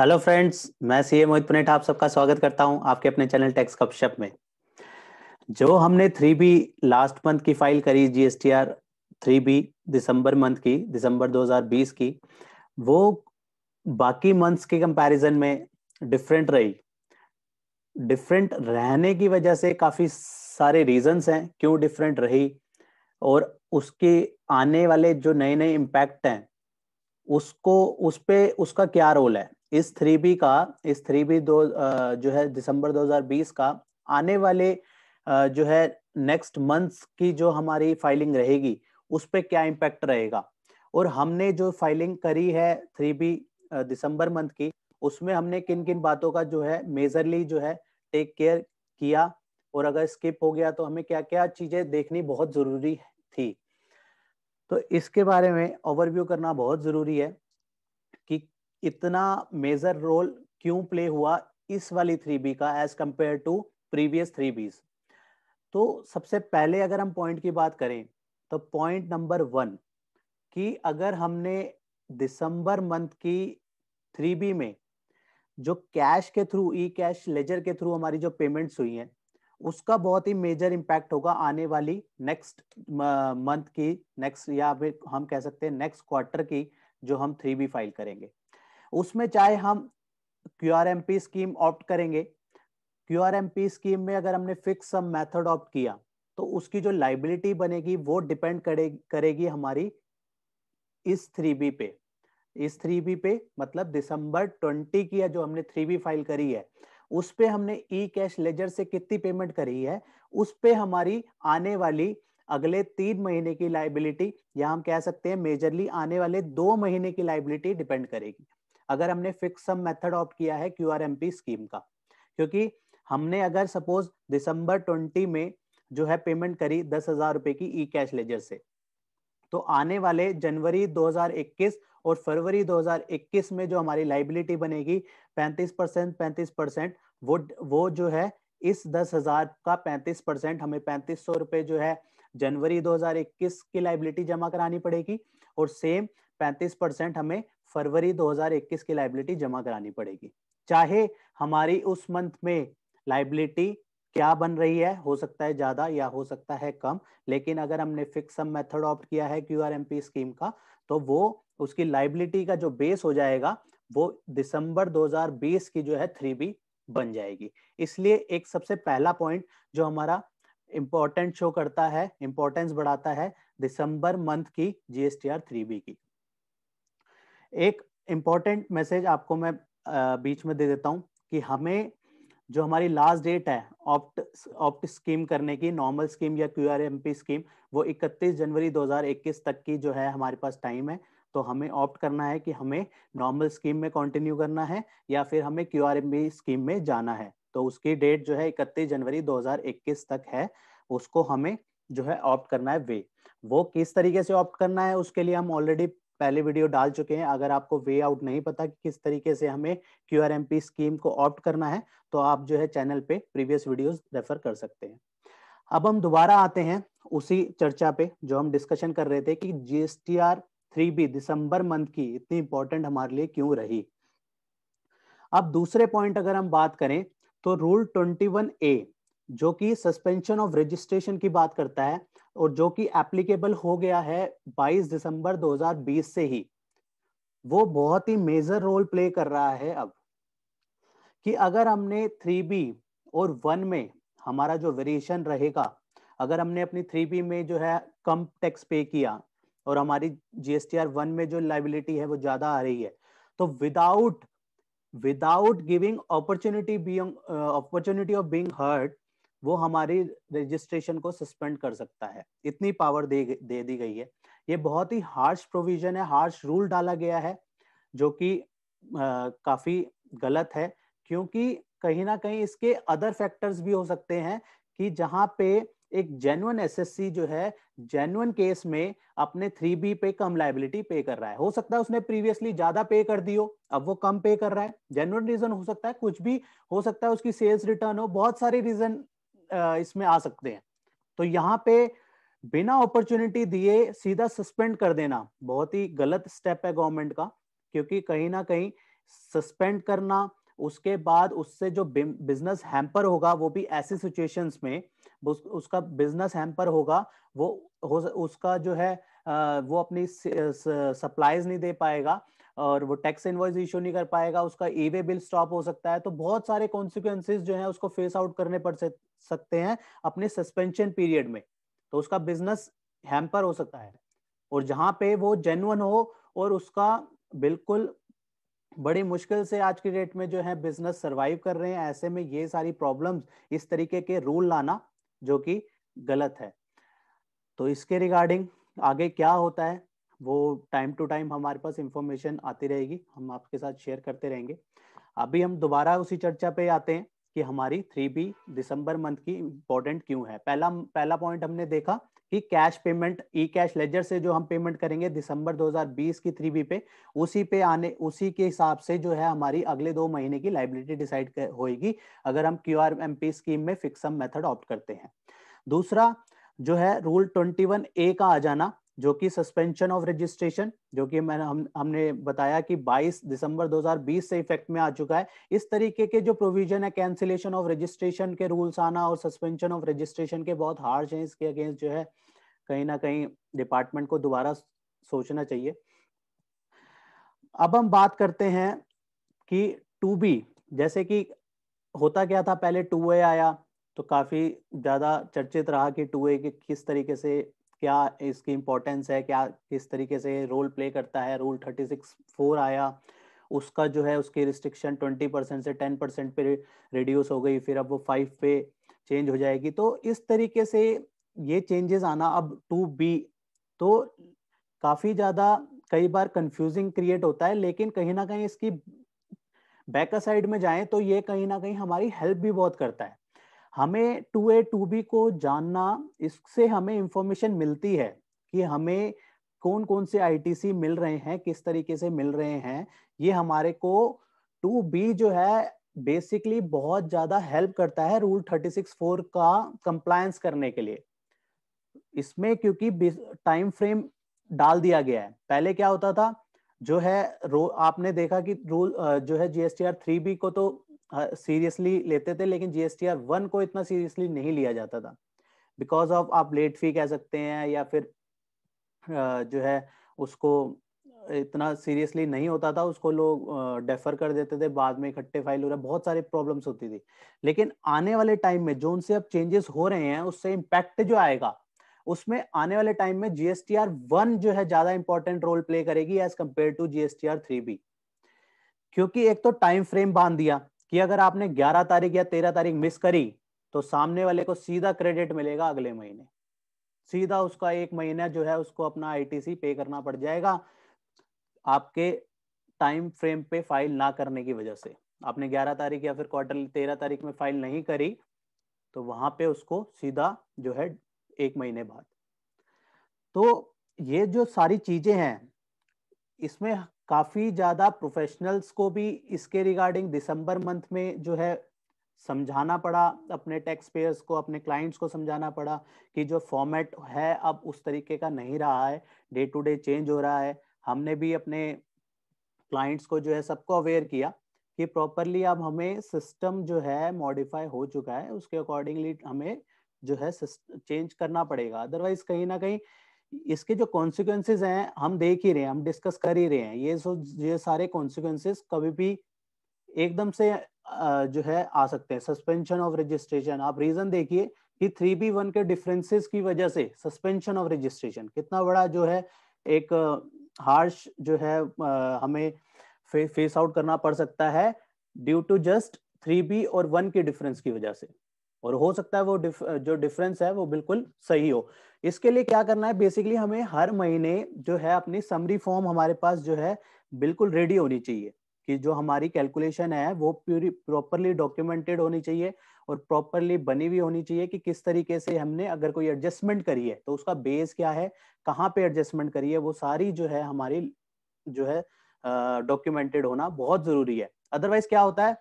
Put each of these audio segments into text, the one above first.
hello friends मैं CA Mohit Puneet आप सबका स्वागत करता हूं आपके अपने चैनल टैक्स कपशप में जो हमने थ्री बी लास्ट मंथ की फाइल करी जीएसटीआर थ्री बी दिसंबर मंथ की दिसंबर 2020 की वो बाकी मंथ्स के कंपैरिजन में डिफरेंट रही डिफरेंट रहने की वजह से काफ़ी सारे रीजंस हैं क्यों डिफरेंट रही और उसके आने वाले जो नए नए इम्पैक्ट हैं उसको उस पर उसका क्या रोल है इस थ्री बी का इस थ्री बी दो जो है दिसंबर 2020 का आने वाले जो है नेक्स्ट मंथ्स की जो हमारी फाइलिंग रहेगी उस पर क्या इम्पैक्ट रहेगा और हमने जो फाइलिंग करी है थ्री बी दिसंबर मंथ की उसमें हमने किन किन बातों का जो है मेजरली जो है टेक केयर किया और अगर स्किप हो गया तो हमें क्या क्या चीज़ें देखनी बहुत ज़रूरी थी तो इसके बारे में ओवरव्यू करना बहुत ज़रूरी है इतना मेजर रोल क्यों प्ले हुआ इस वाली थ्री बी का as compare to previous three Bs तो सबसे पहले अगर हम पॉइंट की बात करें तो पॉइंट नंबर वन कि अगर हमने दिसंबर मंथ की थ्री बी में जो कैश के थ्रू ई कैश लेजर के थ्रू हमारी जो पेमेंट्स हुई हैं उसका बहुत ही मेजर इम्पैक्ट होगा आने वाली नेक्स्ट मंथ की नेक्स्ट या फिर हम कह सकते हैं नेक्स्ट क्वार्टर की जो हम थ्री बी फाइल करेंगे उसमें चाहे हम Q R M P scheme opt करेंगे Q R M P scheme में अगर हमने फिक्स सम मेथड ऑप्ट किया तो उसकी जो लाइबिलिटी बनेगी वो डिपेंड करे करेगी हमारी इस थ्री बी पे इस थ्री बी पे मतलब दिसंबर ट्वेंटी की है जो हमने थ्री बी फाइल करी है उस पे हमने ई कैश लेजर से कितनी पेमेंट करी है उस पे हमारी आने वाली अगले तीन महीने की लाइबिलिटी या हम कह सकते हैं मेजरली आने वाले दो महीने की लाइबिलिटी डिपेंड करेगी अगर हमने फिक्स सम मेथड ऑप्ट किया है क्यू आर स्कीम का क्योंकि हमने अगर सपोज दिसंबर ट्वेंटी में जो है पेमेंट करी दस हजार रुपए की ई कैश लेजर से तो आने वाले जनवरी 2021 और फरवरी 2021 में जो हमारी लाइबिलिटी बनेगी 35 परसेंट पैंतीस परसेंट वो वो जो है इस दस हजार का 35 परसेंट हमें पैंतीस सौ रुपए जो है जनवरी 2021 की लाइबिलिटी जमा करानी पड़ेगी और सेम पैंतीस परसेंट हमें फरवरी 2021 की लाइबिलिटी जमा करानी पड़ेगी चाहे हमारी उस मंथ में लाइबिलिटी क्या बन रही है हो सकता है ज्यादा या हो सकता है कम लेकिन अगर हमने फिक्स सम मेथड ऑप्ट किया है क्यू स्कीम का तो वो उसकी लाइबिलिटी का जो बेस हो जाएगा वो दिसंबर 2020 की जो है थ्री बी बन जाएगी इसलिए एक सबसे पहला पॉइंट जो हमारा इम्पोर्टेंट शो करता है इम्पोर्टेंस बढ़ाता है दिसंबर मंथ की जीएसटीआर थ्री बी की एक इम्पॉर्टेंट मैसेज आपको मैं बीच में दे देता हूँ कि हमें जो हमारी लास्ट डेट है ऑप्ट ऑप्ट स्कीम करने की नॉर्मल स्कीम या क्यू स्कीम वो 31 जनवरी 2021 तक की जो है हमारे पास टाइम है तो हमें ऑप्ट करना है कि हमें नॉर्मल स्कीम में कंटिन्यू करना है या फिर हमें क्यू आर स्कीम में जाना है तो उसकी डेट जो है इकतीस जनवरी 2021 तक है उसको हमें जो है ऑप्ट करना है वे वो किस तरीके से ऑप्ट करना है उसके लिए हम ऑलरेडी पहले वीडियो डाल चुके हैं अगर आपको वे आउट नहीं पता कि किस तरीके से हमें क्यू स्कीम को ऑप्ट करना है तो आप जो है चैनल पे प्रीवियस वीडियोस रेफर कर सकते हैं अब हम दोबारा आते हैं उसी चर्चा पे जो हम डिस्कशन कर रहे थे कि जीएसटीआर थ्री बी दिसंबर मंथ की इतनी इंपॉर्टेंट हमारे लिए क्यों रही अब दूसरे पॉइंट अगर हम बात करें तो रूल ट्वेंटी वन ए जो कि सस्पेंशन ऑफ रजिस्ट्रेशन की बात करता है और जो कि एप्लीकेबल हो गया है 22 दिसंबर 2020 से ही वो बहुत ही मेजर रोल प्ले कर रहा है अब कि अगर हमने थ्री बी और वन में हमारा जो वेरिएशन रहेगा अगर हमने अपनी थ्री बी में जो है कम टैक्स पे किया और हमारी जीएसटीआर वन में जो लाइबिलिटी है वो ज्यादा आ रही है तो without without giving opportunity being opportunity of being hurt वो हमारी रजिस्ट्रेशन को सस्पेंड कर सकता है इतनी पावर दे दे दी गई है ये बहुत ही हार्श प्रोविजन है हार्श रूल डाला गया है जो कि काफी गलत है क्योंकि कहीं ना कहीं इसके अदर फैक्टर्स भी हो सकते हैं कि जहां पे एक जेन्युन एसएससी जो है जेन्युन केस में अपने थ्री बी पे कम लाइबिलिटी पे कर रहा है हो सकता है उसने प्रीवियसली ज्यादा पे कर दी हो अब वो कम पे कर रहा है जेन्युन रीजन हो सकता है कुछ भी हो सकता है उसकी सेल्स रिटर्न हो बहुत सारे रीजन इसमें आ सकते हैं तो यहाँ पे बिना अपॉर्चुनिटी दिए सीधा सस्पेंड कर देना बहुत ही गलत स्टेप है गवर्नमेंट का क्योंकि कहीं ना कहीं सस्पेंड करना उसके बाद उससे जो बिजनेस हैम्पर होगा वो भी ऐसे सिचुएशंस में उसका बिजनेस हैम्पर होगा वो हो उसका जो है वो अपनी सप्लाईज नहीं दे पाएगा और वो टैक्स इन्वॉइस इशू नहीं कर पाएगा उसका ई वे बिल स्टॉप हो सकता है तो बहुत सारे कॉन्सिक्वेंसेज जो है उसको फेस आउट करने पड़ सकते हैं अपने सस्पेंशन पीरियड में तो उसका बिजनेस हैम्पर हो सकता है और जहाँ पे वो जेनुअन हो और उसका बिल्कुल बड़ी मुश्किल से आज के डेट में जो है बिजनेस सरवाइव कर रहे हैं ऐसे में ये सारी प्रॉब्लम्स इस तरीके के रूल लाना जो कि गलत है तो इसके रिगार्डिंग आगे क्या होता है वो टाइम टू टाइम हमारे पास इंफॉर्मेशन आती रहेगी हम आपके साथ शेयर करते रहेंगे अभी हम दोबारा उसी चर्चा पे आते हैं कि हमारी थ्री बी दिसंबर मंथ की इम्पोर्टेंट क्यों है पहला पहला पॉइंट हमने देखा कि cash payment E cash ledger से जो हम पेमेंट करेंगे दिसंबर 2020 की थ्री बी पे उसी पे आने उसी के हिसाब से जो है हमारी अगले दो महीने की लाइबिलिटी डिसाइड होगी अगर हम Q R M P scheme में फिक्सम मेथड ऑप्ट करते हैं दूसरा जो है रूल ट्वेंटी वन ए का आ जाना जो कि सस्पेंशन ऑफ रजिस्ट्रेशन जो कि मैंने हम हमने बताया कि 22 दिसंबर 2020 से इफेक्ट में आ चुका है इस तरीके के जो प्रोविजन है कैंसिलेशन ऑफ रजिस्ट्रेशन के रूल्स आना और सस्पेंशन ऑफ रजिस्ट्रेशन के बहुत हार्श हैं इसके अगेंस्ट जो है कहीं ना कहीं डिपार्टमेंट को दोबारा सोचना चाहिए अब हम बात करते हैं कि टू बी जैसे कि होता क्या था पहले टू ए आया तो काफी ज्यादा चर्चित रहा कि टू ए किस तरीके से क्या इसकी इम्पोर्टेंस है क्या किस तरीके से रोल प्ले करता है रूल थर्टी सिक्स फोर आया उसका जो है उसकी रिस्ट्रिक्शन ट्वेंटी परसेंट से टेन परसेंट पे रिड्यूस हो गई फिर अब वो फाइव पे चेंज हो जाएगी तो इस तरीके से ये चेंजेस आना अब टू बी तो काफ़ी ज़्यादा कई बार कंफ्यूजिंग क्रिएट होता है लेकिन कहीं ना कहीं इसकी बैक साइड में जाएं तो ये कहीं ना कहीं हमारी हेल्प भी बहुत करता है हमें टू ए टू बी को जानना इससे हमें इंफॉर्मेशन मिलती है कि हमें कौन कौन से आईटीसी मिल रहे हैं किस तरीके से मिल रहे हैं ये हमारे को टू बी जो है बेसिकली बहुत ज़्यादा हेल्प करता है रूल थर्टी सिक्स फोर का कंप्लायंस करने के लिए इसमें क्योंकि टाइम फ्रेम डाल दिया गया है पहले क्या होता था जो है रो आपने देखा कि रूल जो है जीएसटीआर थ्री बी को तो सीरियसली हाँ, लेते थे लेकिन जीएसटीआर वन को इतना सीरियसली नहीं लिया जाता था बिकॉज ऑफ आप लेट फी कह सकते हैं या फिर जो है उसको इतना सीरियसली नहीं होता था उसको लोग डेफर कर देते थे बाद में इकट्ठे फाइल हो रहा बहुत सारी प्रॉब्लम्स होती थी लेकिन आने वाले टाइम में जो उनसे अब चेंजेस हो रहे हैं उससे इम्पैक्ट जो आएगा उसमें आने वाले टाइम में जीएसटीआर वन जो है ज्यादा इंपॉर्टेंट रोल प्ले करेगी as compare to GSTR three B क्योंकि एक तो टाइम फ्रेम बांध दिया कि अगर आपने 11 तारीख या 13 तारीख मिस करी तो सामने वाले को सीधा क्रेडिट मिलेगा अगले महीने सीधा उसका एक महीना जो है उसको अपना आईटीसी पे करना पड़ जाएगा आपके टाइम फ्रेम पे फाइल ना करने की वजह से आपने 11 तारीख या फिर क्वार्टर 13 तारीख में फाइल नहीं करी तो वहां पे उसको सीधा जो है एक महीने बाद तो ये जो सारी चीजें हैं इसमें काफ़ी ज़्यादा प्रोफेशनल्स को भी इसके रिगार्डिंग दिसंबर मंथ में जो है समझाना पड़ा अपने टैक्स पेयर्स को अपने क्लाइंट्स को समझाना पड़ा कि जो फॉर्मेट है अब उस तरीके का नहीं रहा है डे टू डे चेंज हो रहा है हमने भी अपने क्लाइंट्स को जो है सबको अवेयर किया कि प्रॉपरली अब हमें सिस्टम जो है मॉडिफाई हो चुका है उसके अकॉर्डिंगली हमें जो है चेंज करना पड़ेगा अदरवाइज कहीं ना कहीं इसके जो कॉन्सिक्वेंसेज हैं हम देख ही रहे हैं हम डिस्कस कर ही रहे हैं ये सो ये सारे कॉन्सिक्वेंसेज कभी भी एकदम से जो है आ सकते हैं सस्पेंशन ऑफ रजिस्ट्रेशन आप रीजन देखिए कि थ्री बी वन के डिफरेंसेस की वजह से सस्पेंशन ऑफ रजिस्ट्रेशन कितना बड़ा जो है एक हार्श जो है हमें फेस आउट करना पड़ सकता है due to just three B और वन के डिफरेंस की वजह से और हो सकता है वो डिफ, जो डिफरेंस है वो बिल्कुल सही हो इसके लिए क्या करना है बेसिकली हमें हर महीने जो है अपनी समरी फॉर्म हमारे पास जो है बिल्कुल रेडी होनी चाहिए कि जो हमारी कैलकुलेशन है वो प्यूरी प्रॉपरली डॉक्यूमेंटेड होनी चाहिए और प्रॉपरली बनी हुई होनी चाहिए कि किस तरीके से हमने अगर कोई एडजस्टमेंट करी है तो उसका बेस क्या है कहाँ पे एडजस्टमेंट करी है वो सारी जो है हमारी जो है डॉक्यूमेंटेड होना बहुत जरूरी है अदरवाइज क्या होता है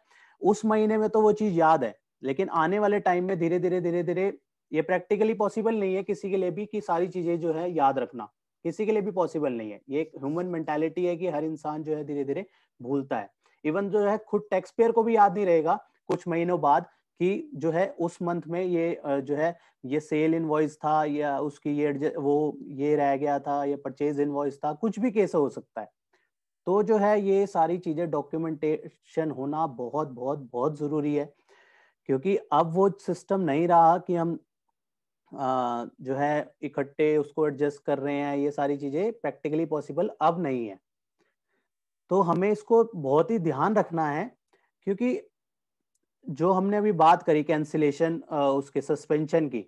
उस महीने में तो वो चीज याद है लेकिन आने वाले टाइम में धीरे धीरे धीरे धीरे ये प्रैक्टिकली पॉसिबल नहीं है किसी के लिए भी कि सारी चीजें जो है याद रखना किसी के लिए भी पॉसिबल नहीं है ये एक ह्यूमन मेंटेलिटी है कि हर इंसान जो है धीरे धीरे भूलता है इवन जो है खुद टैक्स पेयर को भी याद नहीं रहेगा कुछ महीनों बाद कि जो है उस मंथ में ये जो है ये सेल इन था या उसकी ये वो ये रह गया था या परचेज इन था कुछ भी कैसे हो सकता है तो जो है ये सारी चीजें डॉक्यूमेंटेशन होना बहुत बहुत बहुत जरूरी है क्योंकि अब वो सिस्टम नहीं रहा कि हम जो है इकट्ठे उसको एडजस्ट कर रहे हैं ये सारी चीजें प्रैक्टिकली पॉसिबल अब नहीं है तो हमें इसको बहुत ही ध्यान रखना है क्योंकि जो हमने अभी बात करी कैंसिलेशन उसके सस्पेंशन की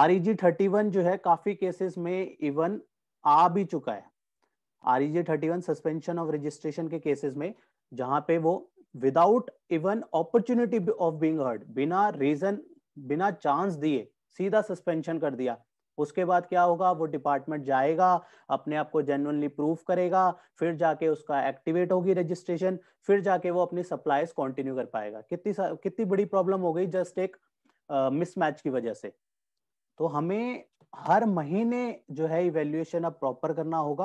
R E G thirty one जो है काफी केसेस में इवन आ भी चुका है R E G thirty one suspension of registration के केसेस में जहां पे वो without even opportunity of being heard बिना रीजन बिना चांस दिए सीधा सस्पेंशन कर दिया उसके बाद क्या होगा वो डिपार्टमेंट जाएगा अपने आप को जेनुअनली प्रूफ करेगा फिर जाके उसका एक्टिवेट होगी रजिस्ट्रेशन फिर जाके वो अपनी सप्लाईज कंटिन्यू कर पाएगा कितनी कितनी बड़ी प्रॉब्लम हो गई जस्ट एक मिसमैच uh, की वजह से तो हमें हर महीने जो है इवेल्युएशन अब प्रॉपर करना होगा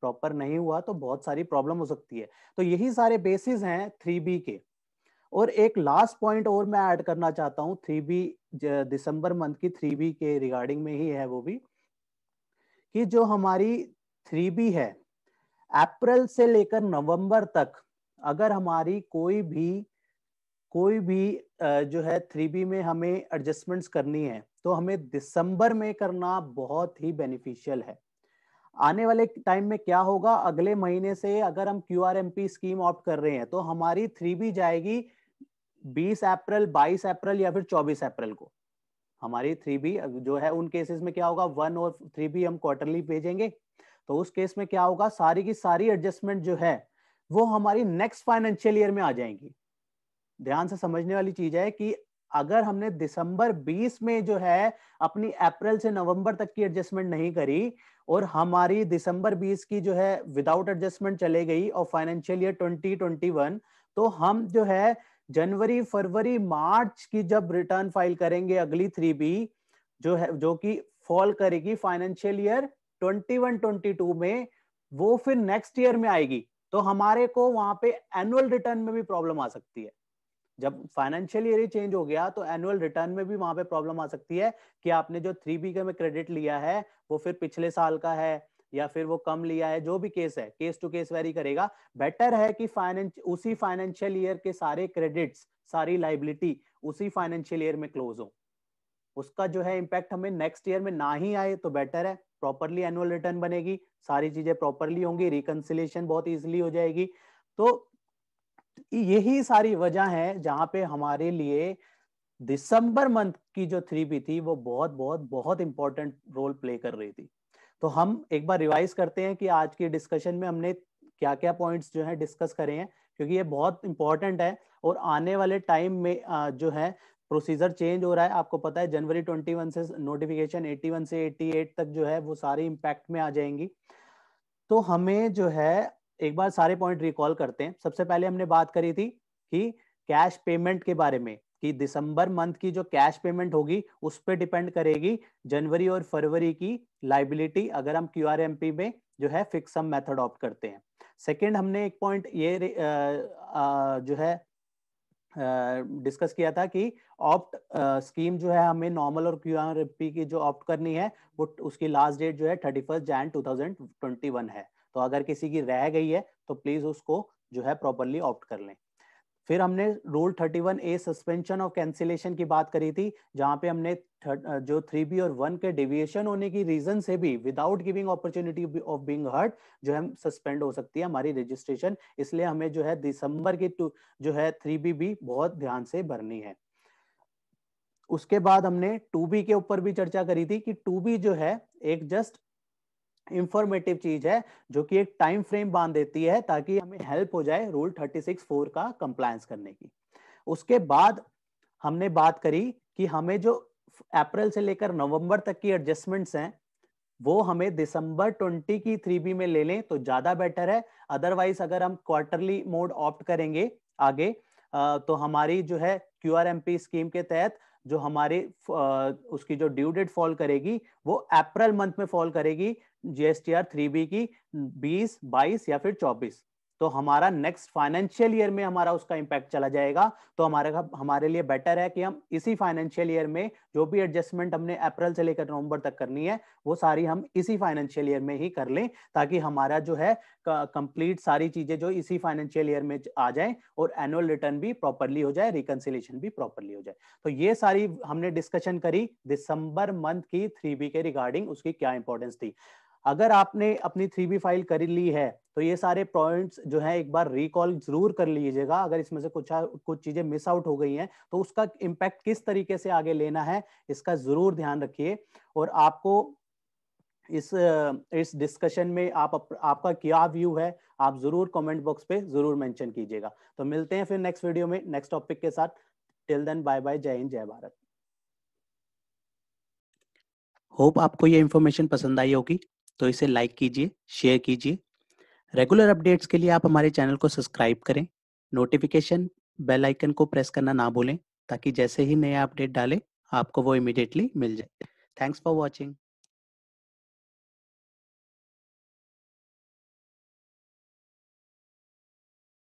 प्रॉपर नहीं हुआ तो बहुत सारी प्रॉब्लम हो सकती है तो यही सारे बेसिस हैं थ्री बी के और एक लास्ट पॉइंट और मैं ऐड करना चाहता हूँ थ्री बी दिसंबर मंथ की थ्री बी के रिगार्डिंग में ही है वो भी कि जो हमारी थ्री बी है अप्रैल से लेकर नवंबर तक अगर हमारी कोई भी कोई भी जो है थ्री बी में हमें एडजस्टमेंट्स करनी है तो हमें दिसंबर में करना बहुत ही बेनिफिशियल है आने वाले टाइम में क्या होगा अगले महीने से अगर हम Q R M P scheme opt कर रहे हैं तो हमारी थ्री बी जाएगी बीस अप्रैल बाईस अप्रैल या फिर चौबीस अप्रैल को हमारी थ्री बी जो है उन केसेस में क्या होगा वन और थ्री बी हम क्वार्टरली भेजेंगे तो उस केस में क्या होगा सारी की सारी एडजस्टमेंट जो है वो हमारी नेक्स्ट फाइनेंशियल ईयर में आ जाएंगी ध्यान से समझने वाली चीज है कि अगर हमने दिसंबर 20 में जो है अपनी अप्रैल से नवंबर तक की एडजस्टमेंट नहीं करी और हमारी दिसंबर 20 की जो है विदाउट एडजस्टमेंट चले गई और फाइनेंशियल ईयर 2021 तो हम जो है जनवरी फरवरी मार्च की जब रिटर्न फाइल करेंगे अगली थ्री बी जो है जो कि फॉल करेगी फाइनेंशियल ईयर 21 22 में वो फिर नेक्स्ट ईयर में आएगी तो हमारे को वहां पे एनुअल रिटर्न में भी प्रॉब्लम आ सकती है जब फाइनेंशियल ईयर ही चेंज हो गया तो एनुअल रिटर्न में भी वहां पे प्रॉब्लम आ सकती है कि आपने जो थ्री बी का में क्रेडिट लिया है वो फिर पिछले साल का है या फिर वो कम लिया है जो भी केस है केस टू केस वेरी करेगा बेटर है कि फाइनेंस उसी फाइनेंशियल ईयर के सारे क्रेडिट्स सारी लाइबिलिटी उसी फाइनेंशियल ईयर में क्लोज हो उसका जो है इम्पैक्ट हमें नेक्स्ट ईयर में ना ही आए तो बेटर है प्रॉपरली एनुअल रिटर्न बनेगी सारी चीजें प्रॉपरली होंगी रिकनसिलेशन बहुत ईजिली हो जाएगी तो यही सारी वजह है जहां पे हमारे लिए दिसंबर मंथ की जो थ्री पी थी वो बहुत बहुत बहुत इंपॉर्टेंट रोल प्ले कर रही थी तो हम एक बार रिवाइज करते हैं कि आज की डिस्कशन में हमने क्या क्या पॉइंट्स जो है डिस्कस करे हैं क्योंकि ये बहुत इंपॉर्टेंट है और आने वाले टाइम में जो है प्रोसीजर चेंज हो रहा है आपको पता है जनवरी 21 से नोटिफिकेशन 81 से 88 तक जो है वो सारी इम्पैक्ट में आ जाएंगी तो हमें जो है एक बार सारे पॉइंट रिकॉल करते हैं सबसे पहले हमने बात करी थी कि कैश पेमेंट के बारे में कि दिसंबर मंथ की जो कैश पेमेंट होगी उस पर डिपेंड करेगी जनवरी और फरवरी की लाइबिलिटी अगर हम क्यू आर में जो है फिक्स सम मेथड ऑप्ट करते हैं सेकेंड हमने एक पॉइंट ये आ, आ, जो है डिस्कस किया था कि ऑप्ट स्कीम जो है हमें नॉर्मल और क्यू आर पी की जो ऑप्ट करनी है वो उसकी लास्ट डेट जो है thirty first Jan two thousand twenty one है तो अगर किसी की रह गई है तो प्लीज उसको जो है प्रॉपरली ऑप्ट कर लें फिर हमने rule 31 A suspension of cancellation की बात करी थी जहां पे हमने जो थ्री बी और वन के डेविएशन होने की रीजन से भी without giving opportunity of being hurt जो हम सस्पेंड हो सकती है हमारी रजिस्ट्रेशन इसलिए हमें जो है दिसंबर की जो है थ्री बी भी बहुत ध्यान से भरनी है उसके बाद हमने टू बी के ऊपर भी चर्चा करी थी कि टू बी जो है एक जस्ट इंफॉर्मेटिव चीज है जो कि एक टाइम फ्रेम बांध देती है ताकि हमें हेल्प हो जाए रूल थर्टी सिक्स फोर का कंप्लायंस करने की उसके बाद हमने बात करी कि हमें जो अप्रैल से लेकर नवंबर तक की एडजस्टमेंट्स हैं वो हमें दिसंबर 20 की थ्री बी में ले लें तो ज्यादा बेटर है अदरवाइज अगर हम क्वार्टरली मोड ऑप्ट करेंगे आगे तो हमारी जो है क्यू स्कीम के तहत जो हमारी उसकी जो ड्यू डेट फॉल करेगी वो अप्रैल मंथ में फॉल करेगी जीएसटीआर थ्री बी की बीस बाईस या फिर चौबीस तो हमारा नेक्स्ट फाइनेंशियल ईयर में हमारा उसका इम्पैक्ट चला जाएगा तो हमारे हमारे लिए बेटर है कि हम इसी फाइनेंशियल ईयर में जो भी एडजस्टमेंट हमने अप्रैल से लेकर नवंबर तक करनी है वो सारी हम इसी फाइनेंशियल ईयर में ही कर लें ताकि हमारा जो है कंप्लीट सारी चीजें जो इसी फाइनेंशियल ईयर में आ जाए और एनुअल रिटर्न भी प्रॉपरली हो जाए रिकनसिलेशन भी प्रॉपरली हो जाए तो ये सारी हमने डिस्कशन करी दिसंबर मंथ की थ्री के रिगार्डिंग उसकी क्या इंपॉर्टेंस थी अगर आपने अपनी थ्री बी फाइल कर ली है तो ये सारे पॉइंट्स जो है एक बार रिकॉल जरूर कर लीजिएगा अगर इसमें से कुछ कुछ चीजें मिस आउट हो गई हैं तो उसका इम्पैक्ट किस तरीके से आगे लेना है इसका जरूर ध्यान रखिए और आपको इस इस डिस्कशन में आप आपका क्या व्यू है आप जरूर कमेंट बॉक्स पे जरूर मेंशन कीजिएगा तो मिलते हैं फिर नेक्स्ट वीडियो में नेक्स्ट टॉपिक के साथ टिल देन बाय बाय जय हिंद जय भारत होप आपको ये इन्फॉर्मेशन पसंद आई होगी तो इसे लाइक कीजिए शेयर कीजिए रेगुलर अपडेट्स के लिए आप हमारे चैनल को सब्सक्राइब करें नोटिफिकेशन बेल आइकन को प्रेस करना ना भूलें ताकि जैसे ही नया अपडेट डालें आपको वो इमिडिएटली मिल जाए थैंक्स फॉर वॉचिंग